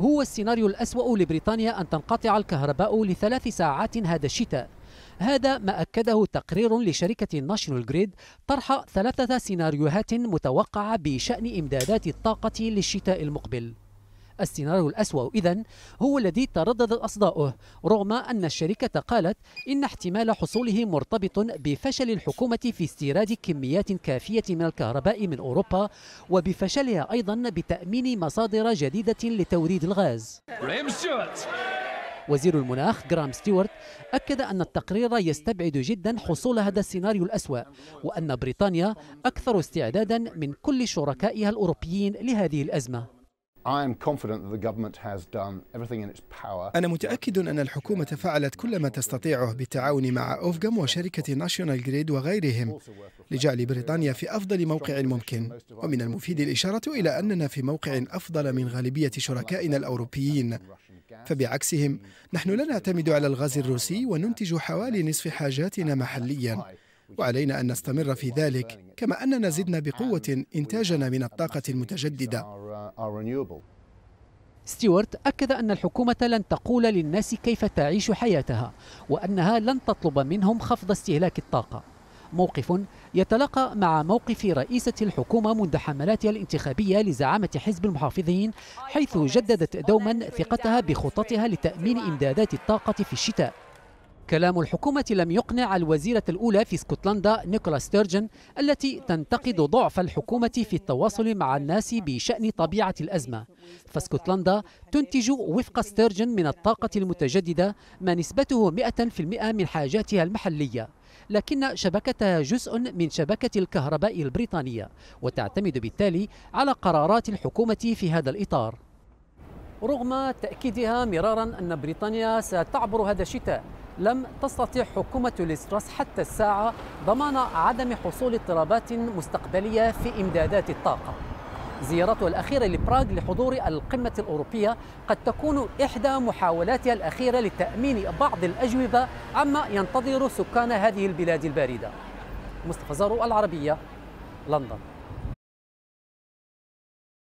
هو السيناريو الأسوأ لبريطانيا أن تنقطع الكهرباء لثلاث ساعات هذا الشتاء هذا ما أكده تقرير لشركة ناشونال جريد طرح ثلاثة سيناريوهات متوقعة بشأن إمدادات الطاقة للشتاء المقبل السيناريو الأسوأ إذا هو الذي ترددت أصداؤه رغم أن الشركة قالت إن احتمال حصوله مرتبط بفشل الحكومة في استيراد كميات كافية من الكهرباء من أوروبا وبفشلها أيضا بتأمين مصادر جديدة لتوريد الغاز وزير المناخ جرام ستيوارت أكد أن التقرير يستبعد جدا حصول هذا السيناريو الأسوأ وأن بريطانيا أكثر استعدادا من كل شركائها الأوروبيين لهذه الأزمة أنا متأكد أن الحكومة فعلت كل ما تستطيعه بالتعاون مع أوفغام وشركة ناشيونال جريد وغيرهم لجعل بريطانيا في أفضل موقع ممكن ومن المفيد الإشارة إلى أننا في موقع أفضل من غالبية شركائنا الأوروبيين فبعكسهم نحن لا نعتمد على الغاز الروسي وننتج حوالي نصف حاجاتنا محلياً وعلينا أن نستمر في ذلك كما أننا زدنا بقوة إنتاجنا من الطاقة المتجددة ستيوارت أكد أن الحكومة لن تقول للناس كيف تعيش حياتها وأنها لن تطلب منهم خفض استهلاك الطاقة موقف يتلاقى مع موقف رئيسة الحكومة منذ حملاتها الانتخابية لزعامة حزب المحافظين حيث جددت دوما ثقتها بخططها لتأمين إمدادات الطاقة في الشتاء كلام الحكومة لم يقنع الوزيرة الأولى في اسكتلندا نيكولا ستيرجن التي تنتقد ضعف الحكومة في التواصل مع الناس بشأن طبيعة الأزمة فاسكتلندا تنتج وفق ستيرجن من الطاقة المتجددة ما نسبته 100% من حاجاتها المحلية لكن شبكتها جزء من شبكة الكهرباء البريطانية وتعتمد بالتالي على قرارات الحكومة في هذا الإطار رغم تأكيدها مرارا أن بريطانيا ستعبر هذا الشتاء لم تستطع حكومة الإسراس حتى الساعة ضمان عدم حصول اضطرابات مستقبلية في إمدادات الطاقة زيارته الأخيرة لبراغ لحضور القمة الأوروبية قد تكون إحدى محاولاتها الأخيرة لتأمين بعض الأجوبة عما ينتظر سكان هذه البلاد الباردة مصطفى زارو العربية لندن